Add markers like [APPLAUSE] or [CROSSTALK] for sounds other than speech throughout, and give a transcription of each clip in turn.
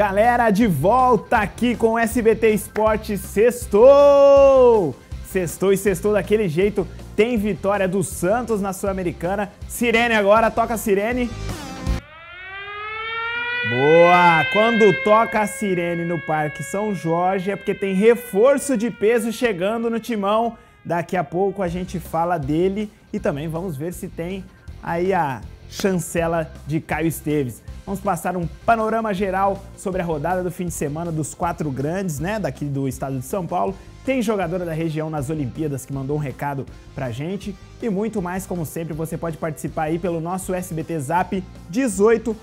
Galera, de volta aqui com SBT Esporte Sextou! Sextou e sextou daquele jeito. Tem vitória do Santos na Sul-Americana. Sirene agora, toca a sirene. Boa! Quando toca a sirene no Parque São Jorge é porque tem reforço de peso chegando no timão. Daqui a pouco a gente fala dele e também vamos ver se tem aí a chancela de Caio Esteves. Vamos passar um panorama geral sobre a rodada do fim de semana dos quatro grandes, né, daqui do estado de São Paulo. Tem jogadora da região nas Olimpíadas que mandou um recado pra gente e muito mais, como sempre, você pode participar aí pelo nosso SBT Zap 18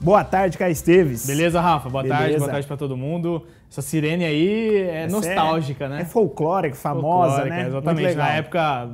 Boa tarde, Caio Esteves. Beleza, Rafa? Boa Beleza. tarde, boa tarde pra todo mundo. Essa sirene aí é Essa é nostálgica, é, né? É folclórica, famosa, folclórica, né? Exatamente. Na época,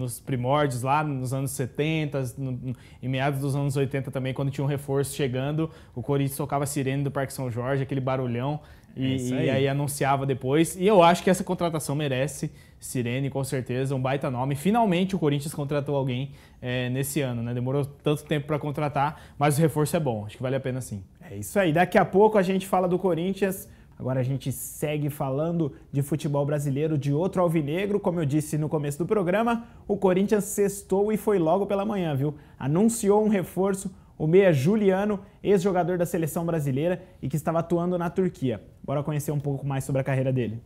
nos primórdios lá, nos anos 70, no, em meados dos anos 80 também, quando tinha um reforço chegando, o Corinthians tocava a sirene do Parque São Jorge, aquele barulhão, é e, aí. e, aí. anunciava depois. E eu acho que essa contratação merece sirene, com certeza, um baita nome. Finalmente o Corinthians contratou alguém é, nesse ano, né? Demorou tanto tempo para contratar, mas o reforço é bom, acho que vale a pena sim. É isso aí, daqui a pouco a gente fala do Corinthians Agora a gente segue falando de futebol brasileiro de outro alvinegro. Como eu disse no começo do programa, o Corinthians sextou e foi logo pela manhã, viu? Anunciou um reforço, o meia Juliano, ex-jogador da seleção brasileira e que estava atuando na Turquia. Bora conhecer um pouco mais sobre a carreira dele.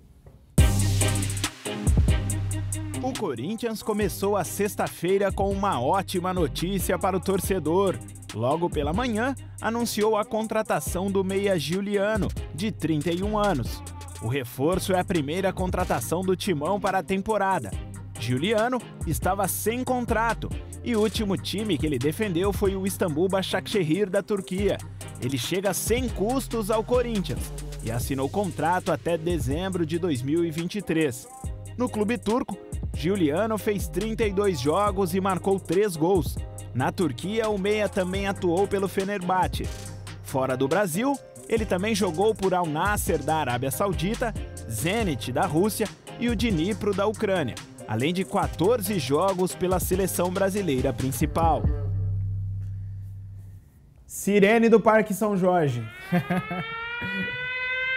O Corinthians começou a sexta-feira com uma ótima notícia para o torcedor logo pela manhã, anunciou a contratação do meia Giuliano, de 31 anos. O reforço é a primeira contratação do Timão para a temporada. Giuliano estava sem contrato e o último time que ele defendeu foi o Istambul Başakşehir da Turquia. Ele chega sem custos ao Corinthians e assinou contrato até dezembro de 2023. No clube turco, Giuliano fez 32 jogos e marcou 3 gols, na Turquia, o meia também atuou pelo Fenerbahçe. Fora do Brasil, ele também jogou por Al Nasser da Arábia Saudita, Zenit da Rússia e o Dnipro da Ucrânia, além de 14 jogos pela seleção brasileira principal. Sirene do Parque São Jorge. [LAUGHS]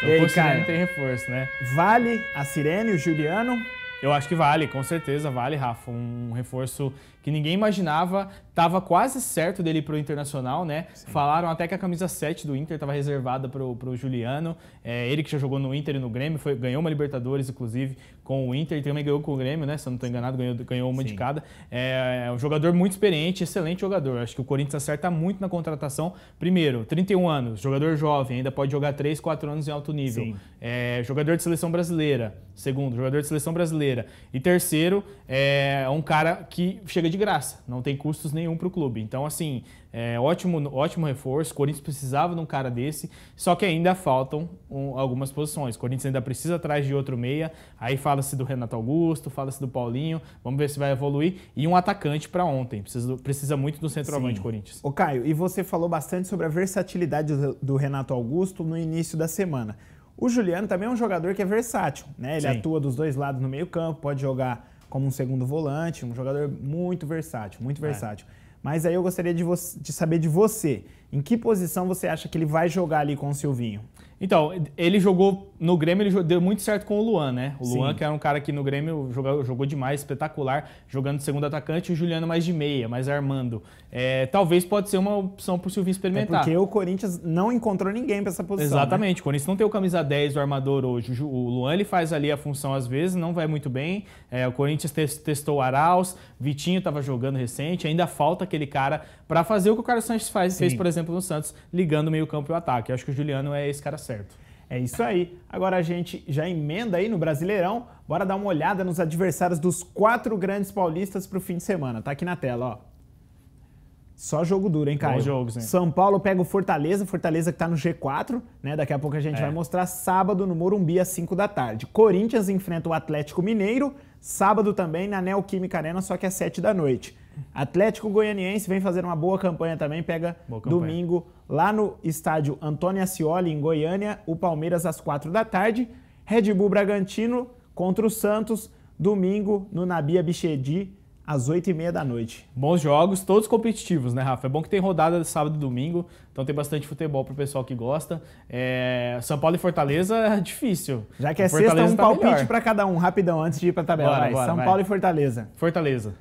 e aí, então, cara? tem reforço, né? Vale a Sirene, o Juliano? Eu acho que vale, com certeza vale, Rafa. Um reforço que ninguém imaginava Tava quase certo dele pro Internacional, né? Sim. Falaram até que a camisa 7 do Inter estava reservada pro, pro Juliano. É, ele que já jogou no Inter e no Grêmio, foi, ganhou uma Libertadores, inclusive, com o Inter, e também ganhou com o Grêmio, né? Se eu não estou enganado, ganhou, ganhou uma Sim. de cada. É, é, um jogador muito experiente, excelente jogador. Acho que o Corinthians acerta muito na contratação. Primeiro, 31 anos, jogador jovem, ainda pode jogar 3, 4 anos em alto nível. É, jogador de seleção brasileira. Segundo, jogador de seleção brasileira. E terceiro, é um cara que chega de graça, não tem custos nenhum nenhum para o clube. Então, assim, é, ótimo, ótimo reforço. O Corinthians precisava de um cara desse, só que ainda faltam um, algumas posições. O Corinthians ainda precisa atrás de outro meia. Aí fala-se do Renato Augusto, fala-se do Paulinho. Vamos ver se vai evoluir. E um atacante para ontem. Precisa, precisa muito do centroavante Corinthians. Ô, Caio, e você falou bastante sobre a versatilidade do, do Renato Augusto no início da semana. O Juliano também é um jogador que é versátil, né? Ele Sim. atua dos dois lados no meio-campo, pode jogar como um segundo volante, um jogador muito versátil, muito é. versátil. Mas aí eu gostaria de, de saber de você. Em que posição você acha que ele vai jogar ali com o Silvinho? Então, ele jogou no Grêmio, ele deu muito certo com o Luan, né? O Luan, Sim. que era um cara que no Grêmio jogou, jogou demais, espetacular, jogando de segundo atacante, e o Juliano mais de meia, mais armando. É, talvez pode ser uma opção pro Silvinho é experimentar. É porque o Corinthians não encontrou ninguém para essa posição. Né? Exatamente, né? o Corinthians não tem o camisa 10 do armador hoje. O Luan ele faz ali a função às vezes, não vai muito bem. É, o Corinthians testou o Arauz, Vitinho estava jogando recente, ainda falta aquele cara para fazer o que o Carlos Sanches faz, fez, por exemplo exemplo, no Santos, ligando o meio-campo e o ataque. Eu acho que o Juliano é esse cara certo. É isso aí. Agora a gente já emenda aí no Brasileirão. Bora dar uma olhada nos adversários dos quatro grandes paulistas para o fim de semana. Tá aqui na tela, ó. Só jogo duro, hein, Caio? Jogos, hein? São Paulo pega o Fortaleza, Fortaleza que tá no G4, né? Daqui a pouco a gente é. vai mostrar sábado no Morumbi às 5 da tarde. Corinthians enfrenta o Atlético Mineiro, sábado também na Neoquímica Arena, só que às 7 da noite. Atlético Goianiense vem fazer uma boa campanha também, pega campanha. domingo lá no estádio Antônio Ascioli, em Goiânia, o Palmeiras às quatro da tarde. Red Bull Bragantino contra o Santos, domingo no Nabia Bichedi, às oito e meia da noite. Bons jogos, todos competitivos, né, Rafa? É bom que tem rodada de sábado e domingo, então tem bastante futebol pro pessoal que gosta. É... São Paulo e Fortaleza [LAUGHS] difícil. Já que é Fortaleza sexta, um tá palpite para cada um, rapidão, antes de ir pra tabela. Bora, bora, São vai. Paulo e Fortaleza. Fortaleza.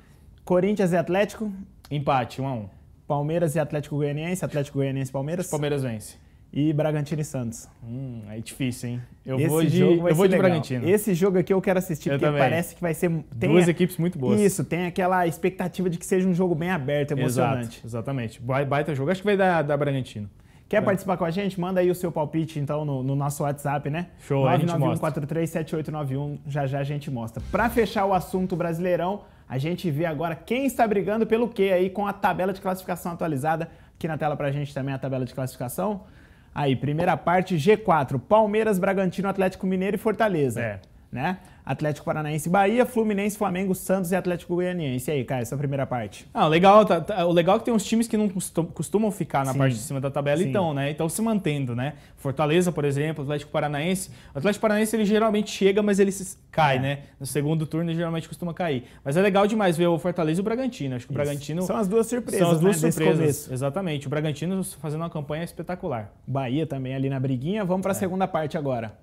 Corinthians e Atlético. Empate, 1 a 1 Palmeiras e Atlético Goianiense, Atlético Goianiense e Palmeiras. Palmeiras vence. E Bragantino e Santos. Hum, é difícil, hein? Eu Esse vou de, eu vou de legal. Bragantino. Esse jogo aqui eu quero assistir, porque parece que vai ser. Tem Duas a, equipes muito boas. Isso, tem aquela expectativa de que seja um jogo bem aberto, emocionante. Exato, exatamente. Baita jogo. Acho que vai dar, dar Bragantino. Quer participar com a gente? Manda aí o seu palpite, então, no, no nosso WhatsApp, né? Show, 991 a gente mostra. já já a gente mostra. Para fechar o assunto Brasileirão, a gente vê agora quem está brigando pelo que aí com a tabela de classificação atualizada. Aqui na tela para a gente também a tabela de classificação. Aí, primeira parte, G4, Palmeiras, Bragantino, Atlético Mineiro e Fortaleza. É né? Atlético Paranaense, Bahia, Fluminense, Flamengo, Santos e Atlético Goianiense. E aí, cara, essa é primeira parte? Ah, legal. Tá, tá, o legal é que tem uns times que não costumam ficar na Sim. parte de cima da tabela, Sim. então, né? Então se mantendo, né? Fortaleza, por exemplo, Atlético Paranaense. O Atlético Paranaense ele geralmente chega, mas ele cai, é. né? No segundo turno ele geralmente costuma cair. Mas é legal demais ver o Fortaleza e o Bragantino. Acho que Isso. o Bragantino. São as duas surpresas. São as duas né? surpresas. Exatamente. O Bragantino fazendo uma campanha espetacular. Bahia também ali na briguinha. Vamos para a é. segunda parte agora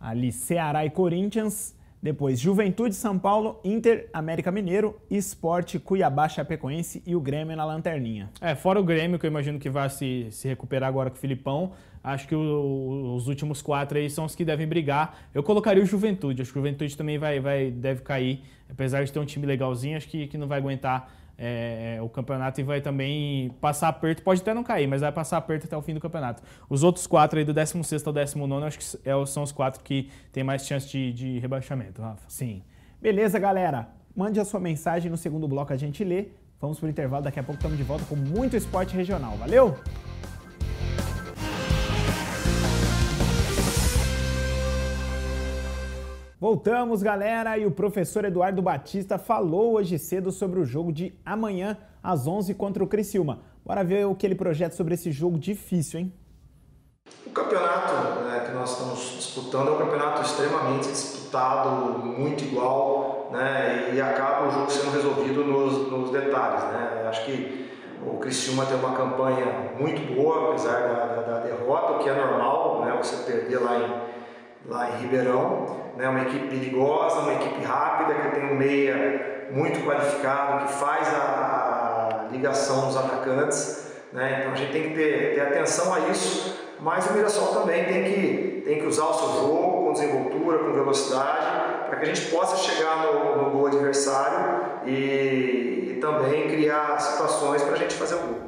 ali Ceará e Corinthians, depois Juventude, São Paulo, Inter, América Mineiro, Esporte, Cuiabá, Chapecoense e o Grêmio na lanterninha. É, fora o Grêmio, que eu imagino que vai se, se recuperar agora com o Filipão, acho que o, os últimos quatro aí são os que devem brigar. Eu colocaria o Juventude, acho que o Juventude também vai, vai, deve cair, apesar de ter um time legalzinho, acho que, que não vai aguentar é, o campeonato e vai também passar aperto, pode até não cair, mas vai passar aperto até o fim do campeonato. Os outros quatro aí, do 16 ao 19, acho que é são os quatro que tem mais chance de, de rebaixamento, Rafa. Sim. Beleza, galera? Mande a sua mensagem no segundo bloco, a gente lê. Vamos pro intervalo, daqui a pouco estamos de volta com muito esporte regional. Valeu! Voltamos, galera, e o professor Eduardo Batista falou hoje cedo sobre o jogo de amanhã às 11 contra o Criciúma. Bora ver o que ele projeta sobre esse jogo difícil, hein? O campeonato né, que nós estamos disputando é um campeonato extremamente disputado, muito igual, né, e acaba o jogo sendo resolvido nos, nos detalhes. Né? Acho que o Criciúma tem uma campanha muito boa, apesar da, da, da derrota, o que é normal, né, você perder lá em lá em Ribeirão. Né? Uma equipe perigosa, uma equipe rápida, que tem um meia muito qualificado, que faz a, ligação dos atacantes. Né? Então a gente tem que ter, ter atenção a isso, mas o Mirassol também tem que, tem que usar o seu jogo com desenvoltura, com velocidade, para que a gente possa chegar no, no gol adversário e, e também criar situações para a gente fazer o gol.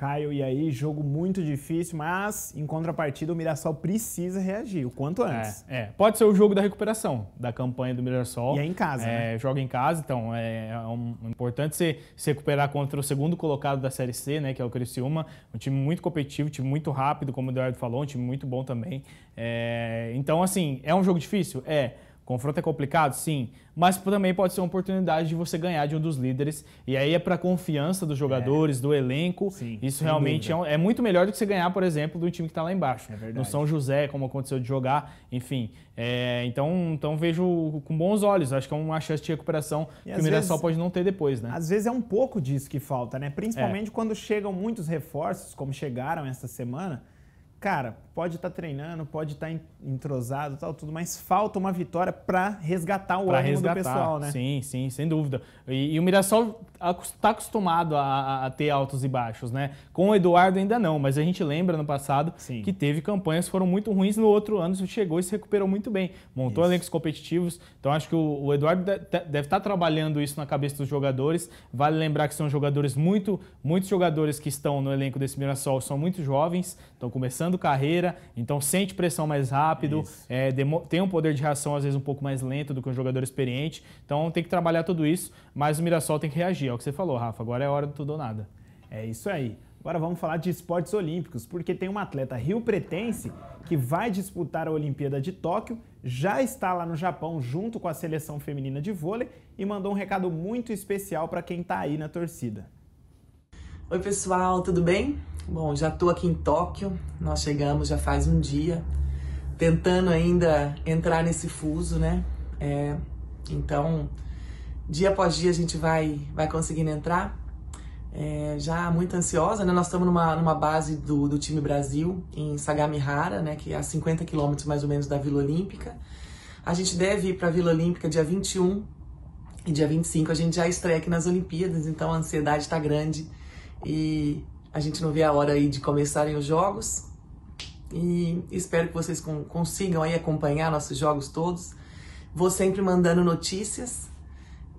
Caio, e aí, jogo muito difícil, mas em contrapartida o Mirassol precisa reagir o quanto é, antes. É, é. pode ser o jogo da recuperação da campanha do Mirassol. E é em casa, é, né? Joga em casa, então é, é um, é importante se, se recuperar contra o segundo colocado da Série C, né, que é o Criciúma. Um time muito competitivo, um time muito rápido, como o Eduardo falou, um time muito bom também. então, assim, é um jogo difícil? É. Confronto é complicado, sim, mas também pode ser uma oportunidade de você ganhar de um dos líderes. E aí é para confiança dos jogadores, é. do elenco. Sim, Isso realmente é, um, é, muito melhor do que você ganhar, por exemplo, do time que está lá embaixo. É no São José, como aconteceu de jogar, enfim. É, então, então vejo com bons olhos. Acho que é uma chance de recuperação e que o Mirassol pode não ter depois, né? Às vezes é um pouco disso que falta, né? Principalmente é. quando chegam muitos reforços, como chegaram essa semana. Cara, pode estar tá treinando, pode estar tá entrosado tal, tudo, mas falta uma vitória para resgatar o pra ânimo resgatar. do pessoal, né? Sim, sim, sem dúvida. E, e o Mirassol está acostumado a, a, ter altos e baixos, né? Com o Eduardo ainda não, mas a gente lembra no passado sim. que teve campanhas que foram muito ruins, no outro ano chegou e se recuperou muito bem. Montou isso. elencos competitivos, então acho que o, o Eduardo deve estar tá trabalhando isso na cabeça dos jogadores. Vale lembrar que são jogadores muito, muitos jogadores que estão no elenco desse Mirassol são muito jovens, estão começando carreira, então sente pressão mais rápido, é, tem um poder de reação às vezes um pouco mais lento do que um jogador experiente, então tem que trabalhar tudo isso, mas o Mirassol tem que reagir, é o que você falou, Rafa, agora é hora do tudo ou nada. É isso aí. Agora vamos falar de esportes olímpicos, porque tem um atleta rio-pretense que vai disputar a Olimpíada de Tóquio, já está lá no Japão junto com a seleção feminina de vôlei e mandou um recado muito especial para quem está aí na torcida. Oi, pessoal, tudo bem? Bom, já tô aqui em Tóquio. Nós chegamos já faz um dia, tentando ainda entrar nesse fuso, né? É, então, dia após dia a gente vai, vai conseguindo entrar. É, já muito ansiosa, né? Nós estamos numa, numa base do, do time Brasil, em Sagamihara, né? Que é a 50 quilômetros mais ou menos da Vila Olímpica. A gente deve ir para a Vila Olímpica dia 21 e dia 25 a gente já estreia aqui nas Olimpíadas, então a ansiedade está grande e a gente não vê a hora aí de começarem os jogos. E espero que vocês consigam aí acompanhar nossos jogos todos. Vou sempre mandando notícias.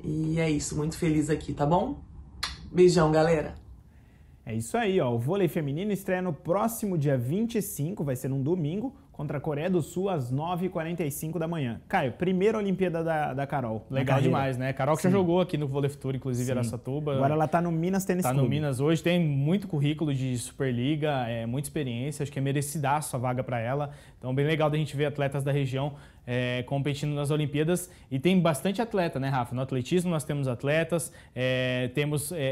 E é isso, muito feliz aqui, tá bom? Beijão, galera. É isso aí, ó. O vôlei feminino estreia no próximo dia 25, vai ser num domingo, contra a Coreia do Sul às 9h45 da manhã. Caio, primeira Olimpíada da, da Carol. Legal demais, né? Carol que Sim. já jogou aqui no Vôlei Futuro, inclusive, era Satuba. Agora ela tá no Minas Tênis tá Clube. Tá no Minas hoje, tem muito currículo de Superliga, é, muita experiência, acho que é merecida a vaga para ela. Então, bem legal da gente ver atletas da região é, competindo nas Olimpíadas e tem bastante atleta, né, Rafa? No atletismo nós temos atletas, é, temos é, é, é,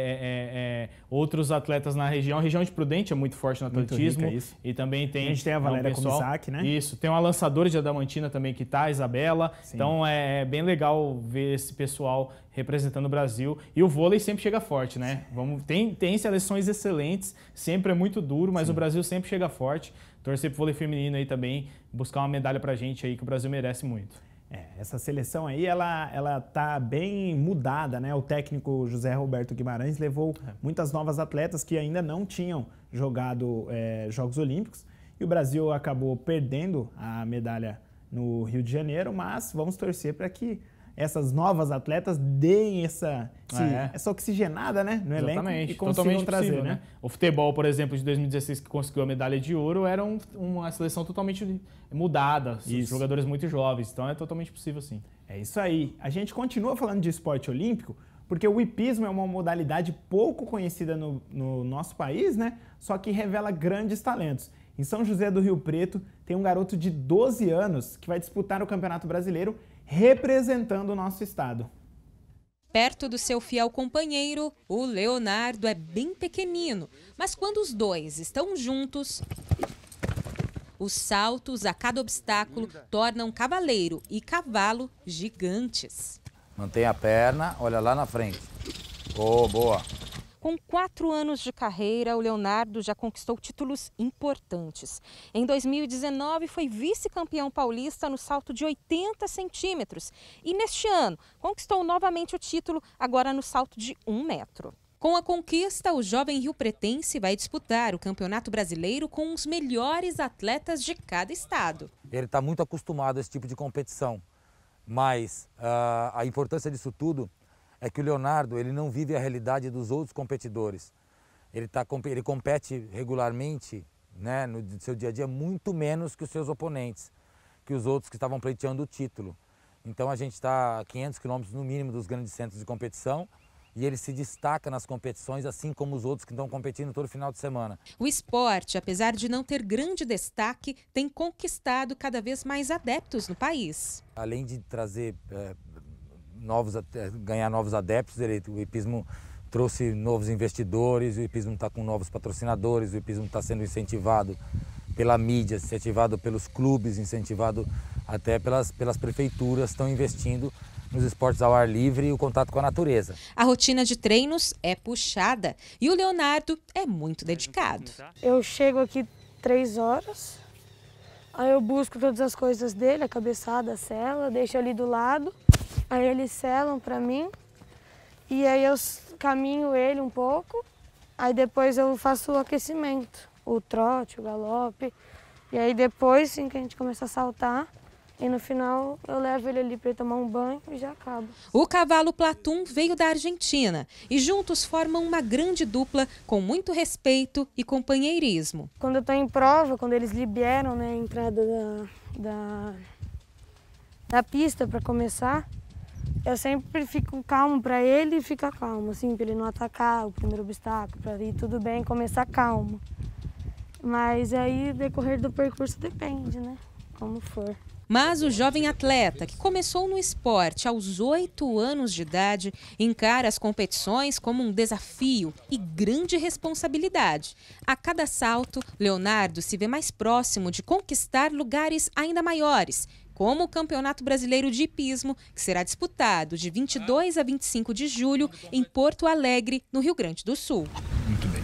é outros atletas na região. A região de Prudente é muito forte no atletismo. Rica, e também tem. A gente tem a Valéria um Comisac, né? Isso. Tem uma lançadora de Adamantina também que tá, a Isabela. Sim. Então é bem legal ver esse pessoal representando o Brasil. E o vôlei sempre chega forte, né? Vamos, tem, tem seleções excelentes, sempre é muito duro, mas Sim. o Brasil sempre chega forte torcer pro vôlei feminino aí também, buscar uma medalha pra gente aí que o Brasil merece muito. É, essa seleção aí, ela, ela tá bem mudada, né? O técnico José Roberto Guimarães levou é. muitas novas atletas que ainda não tinham jogado é, Jogos Olímpicos. E o Brasil acabou perdendo a medalha no Rio de Janeiro, mas vamos torcer para que essas novas atletas deem essa, esse, ah, é. essa oxigenada né, no Exatamente. elenco e consigam totalmente trazer. Possível, né? né? O futebol, por exemplo, de 2016, que conseguiu a medalha de ouro, era um, uma seleção totalmente mudada, jogadores muito jovens, então é totalmente possível sim. É isso aí. A gente continua falando de esporte olímpico, porque o hipismo é uma modalidade pouco conhecida no, no nosso país, né? só que revela grandes talentos. Em São José do Rio Preto, tem um garoto de 12 anos que vai disputar o Campeonato Brasileiro representando o nosso estado. Perto do seu fiel companheiro, o Leonardo é bem pequenino, mas quando os dois estão juntos, os saltos a cada obstáculo tornam cavaleiro e cavalo gigantes. Mantenha a perna, olha lá na frente. Oh, boa. Com quatro anos de carreira, o Leonardo já conquistou títulos importantes. Em 2019, foi vice-campeão paulista no salto de 80 centímetros. E neste ano, conquistou novamente o título, agora no salto de um metro. Com a conquista, o jovem rio-pretense vai disputar o Campeonato Brasileiro com os melhores atletas de cada estado. Ele está muito acostumado a esse tipo de competição, mas uh, a importância disso tudo é que o Leonardo ele não vive a realidade dos outros competidores. Ele, tá, ele compete regularmente, né, no seu dia a dia, muito menos que os seus oponentes, que os outros que estavam pleiteando o título. Então a gente está a 500 quilômetros no mínimo dos grandes centros de competição e ele se destaca nas competições, assim como os outros que estão competindo todo final de semana. O esporte, apesar de não ter grande destaque, tem conquistado cada vez mais adeptos no país. Além de trazer é, novos, eh, ganhar novos adeptos, ele O hipismo trouxe novos investidores, o hipismo está com novos patrocinadores, o hipismo está sendo incentivado pela mídia, incentivado pelos clubes, incentivado até pelas, pelas prefeituras, estão investindo nos esportes ao ar livre e o contato com a natureza. A rotina de treinos é puxada e o Leonardo é muito dedicado. Eu chego aqui três horas, aí eu busco todas as coisas dele, a cabeçada, a cela, deixo ali do lado. Aí eles selam para mim e aí eu caminho ele um pouco. Aí depois eu faço o aquecimento, o trote, o galope. E aí depois, sim, que a gente começa a saltar, e no final eu levo ele ali para tomar um banho e já acabo. O cavalo Platum veio da Argentina e juntos formam uma grande dupla com muito respeito e companheirismo. Quando eu estou em prova, quando eles liberam né, a entrada da, da, da pista para começar, eu sempre fico calmo para ele e fica calmo, assim, para ele não atacar o primeiro obstáculo, para ir tudo bem, começar calmo. Mas aí, decorrer do percurso depende, né? Como for. Mas o jovem atleta, que começou no esporte aos oito anos de idade, encara as competições como um desafio e grande responsabilidade. A cada salto, Leonardo se vê mais próximo de conquistar lugares ainda maiores como o Campeonato Brasileiro de Hipismo, que será disputado de 22 a 25 de julho em Porto Alegre, no Rio Grande do Sul. Muito bem.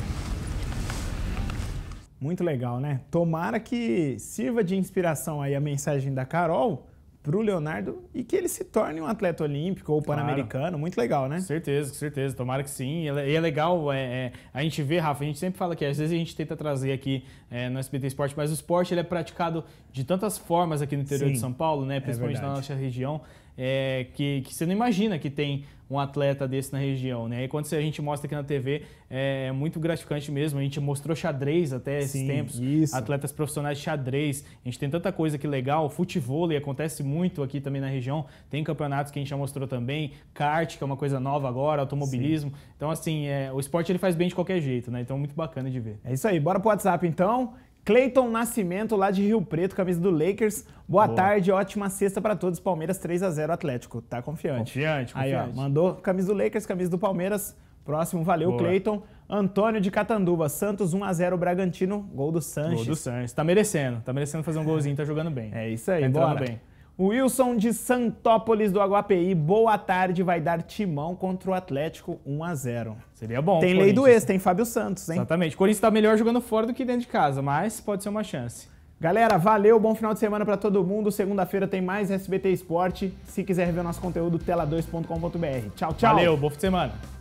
Muito legal, né? Tomara que sirva de inspiração aí a mensagem da Carol para o Leonardo e que ele se torne um atleta olímpico ou pan-americano. Claro. Muito legal, né? Certeza, certeza. Tomara que sim. É e é legal é, é, a gente ver, Rafa, a gente sempre fala que às vezes a gente tenta trazer aqui é, no SBT Esporte, mas o esporte ele é praticado de tantas formas aqui no interior sim. de São Paulo, né? É principalmente na nossa região é, que, que você não imagina que tem um atleta desse na região, né? E quando a gente mostra aqui na TV, é muito gratificante mesmo. A gente mostrou xadrez até esses Sim, tempos, isso. atletas profissionais de xadrez. A gente tem tanta coisa que legal, futebol acontece muito aqui também na região. Tem campeonatos que a gente já mostrou também, kart, que é uma coisa nova agora, automobilismo. Sim. Então assim, é, o esporte ele faz bem de qualquer jeito, né? Então muito bacana de ver. É isso aí. Bora pro WhatsApp então. Cleiton Nascimento, lá de Rio Preto, camisa do Lakers. Boa, Boa. tarde, ótima sexta para todos. Palmeiras 3 a 0 Atlético. Tá confiante. Confiante, confiante. Aí, ó, mandou camisa do Lakers, camisa do Palmeiras. Próximo, valeu, Cleiton. Antônio de Catanduba, Santos 1 a 0 Bragantino, gol do Sanches. Gol do Sanches. Tá merecendo, tá merecendo fazer um golzinho, tá jogando bem. É isso aí, tá entrando bora. bem. Wilson de Santópolis do Aguapeí, boa tarde, vai dar timão contra o Atlético 1 a 0 Seria bom. Tem lei do ex, tem Fábio Santos, hein? Exatamente. O Corinthians tá melhor jogando fora do que dentro de casa, mas pode ser uma chance. Galera, valeu, bom final de semana para todo mundo. Segunda-feira tem mais SBT Esporte. Se quiser ver o nosso conteúdo, tela2.com.br. Tchau, tchau. Valeu, bom fim de semana.